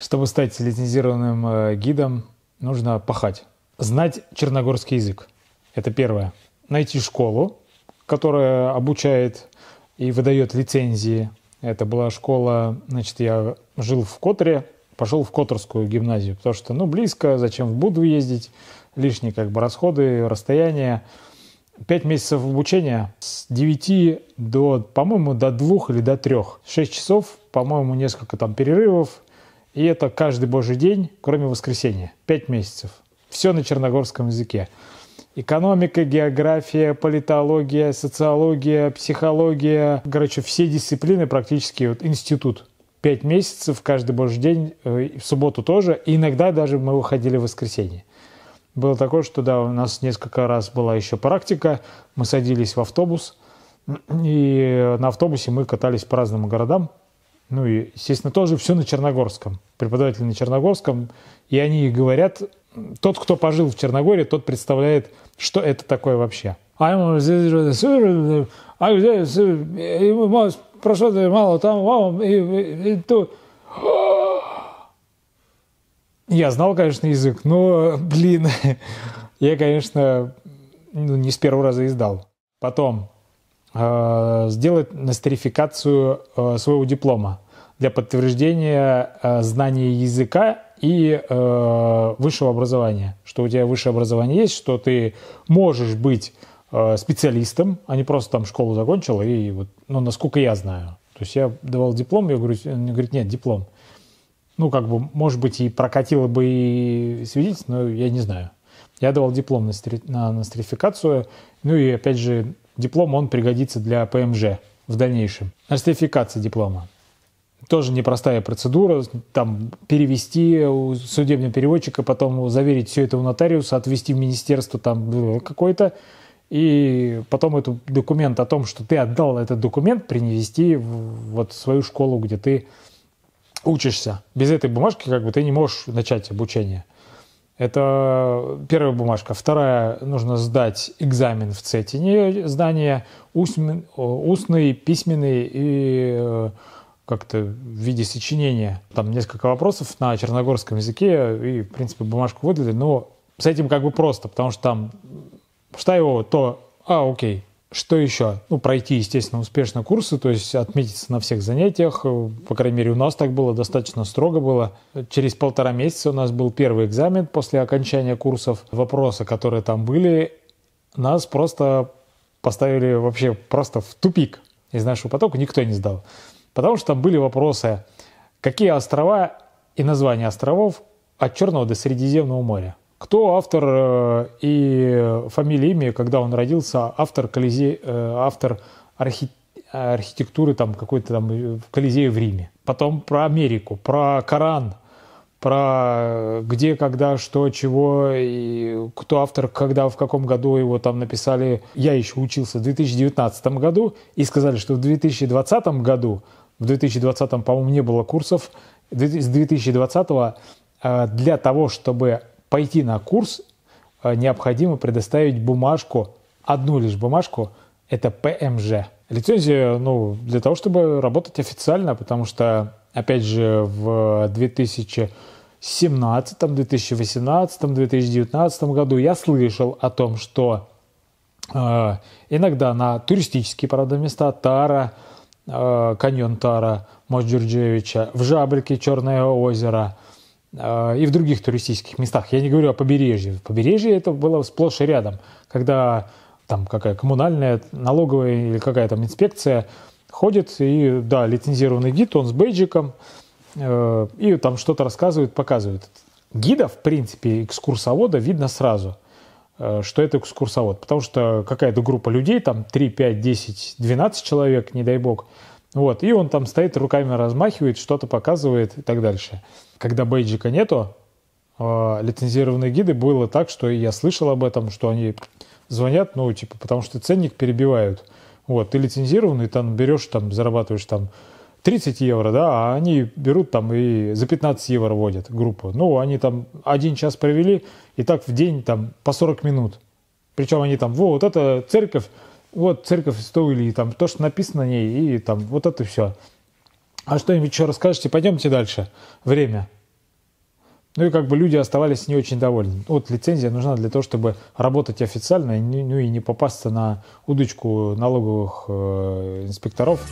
Чтобы стать лицензированным э, гидом, нужно пахать. Знать черногорский язык. Это первое. Найти школу, которая обучает и выдает лицензии. Это была школа, значит, я жил в Котре, пошел в Которскую гимназию, потому что, ну, близко, зачем в Буду ездить, лишние как бы расходы, расстояние. Пять месяцев обучения с 9 до, по-моему, до 2 или до 3. 6 часов, по-моему, несколько там перерывов, и это каждый божий день, кроме воскресенья. Пять месяцев. Все на черногорском языке. Экономика, география, политология, социология, психология. Короче, все дисциплины практически. Вот институт. Пять месяцев, каждый божий день, э, в субботу тоже. И иногда даже мы выходили в воскресенье. Было такое, что да, у нас несколько раз была еще практика. Мы садились в автобус, и на автобусе мы катались по разным городам. Ну и, естественно, тоже все на черногорском. Преподаватели на черногорском. И они говорят, тот, кто пожил в Черногории, тот представляет, что это такое вообще. А прошло мало там, вам, и, и то. Я знал, конечно, язык, но, блин, я, конечно, ну, не с первого раза издал. Потом Э, сделать нострификацию э, своего диплома для подтверждения э, знания языка и высшего образования. Что у тебя высшее образование есть, что ты можешь быть специалистом, а не просто там школу закончил, и вот, ну, насколько я знаю. То есть я давал диплом, я говорю, он говорит, нет, диплом. Ну, как бы, может быть, и прокатило бы и свидетельство, но я не знаю. Я давал диплом на, стри... на, на стрификацию, ну и, опять же, диплом он пригодится для ПМЖ в дальнейшем. Нострификация диплома. Тоже непростая процедура, там перевести у судебного переводчика, потом заверить все это у нотариуса, отвести в министерство там какое-то, и потом этот документ о том, что ты отдал этот документ, принести в вот свою школу, где ты учишься. Без этой бумажки как бы ты не можешь начать обучение. Это первая бумажка. Вторая, нужно сдать экзамен в Цетине, здание устный, устный письменный и э, как-то в виде сочинения. Там несколько вопросов на черногорском языке, и, в принципе, бумажку выдали, но с этим как бы просто, потому что там, что его, то, а, окей, что еще? Ну, пройти, естественно, успешно курсы, то есть отметиться на всех занятиях. По крайней мере, у нас так было, достаточно строго было. Через полтора месяца у нас был первый экзамен после окончания курсов. Вопросы, которые там были, нас просто поставили вообще просто в тупик из нашего потока. Никто не сдал. Потому что там были вопросы, какие острова и названия островов от Черного до Средиземного моря. Кто автор э, и фамилия, имя, когда он родился, автор, колизе, э, автор архи, архитектуры там какой-то там э, Колизея в Риме. Потом про Америку, про Коран, про где, когда, что, чего, и кто автор, когда, в каком году его там написали. Я еще учился в 2019 году и сказали, что в 2020 году, в 2020, по-моему, не было курсов, с 2020 для того, чтобы пойти на курс, э, необходимо предоставить бумажку, одну лишь бумажку, это ПМЖ. Лицензия, ну, для того, чтобы работать официально, потому что, опять же, в 2000 2017, 2018, 2019 году я слышал о том, что э, иногда на туристические, правда, места Тара, э, каньон Тара Мосджурджевича, в Жабрике Черное озеро – Э, и в других туристических местах. Я не говорю о побережье. В побережье это было сплошь и рядом, когда там какая коммунальная, налоговая или какая там инспекция ходит, и да, лицензированный гид, он с бейджиком, э, и там что-то рассказывает, показывает. Гида, в принципе, экскурсовода видно сразу, э, что это экскурсовод, потому что какая-то группа людей, там 3, 5, 10, 12 человек, не дай бог, вот, и он там стоит, руками размахивает, что-то показывает и так дальше. Когда бейджика нету, э, лицензированные гиды было так, что я слышал об этом, что они звонят, ну, типа, потому что ценник перебивают. Вот, ты лицензированный, там берешь, там, зарабатываешь там 30 евро, да, а они берут там и за 15 евро водят группу. Ну, они там один час провели, и так в день там по 40 минут. Причем они там, вот это церковь, вот церковь Христова или там то, что написано на ней, и там вот это все. А что-нибудь еще расскажете, пойдемте дальше. Время. Ну и как бы люди оставались не очень довольны. Вот лицензия нужна для того, чтобы работать официально, ну и не попасться на удочку налоговых э, инспекторов.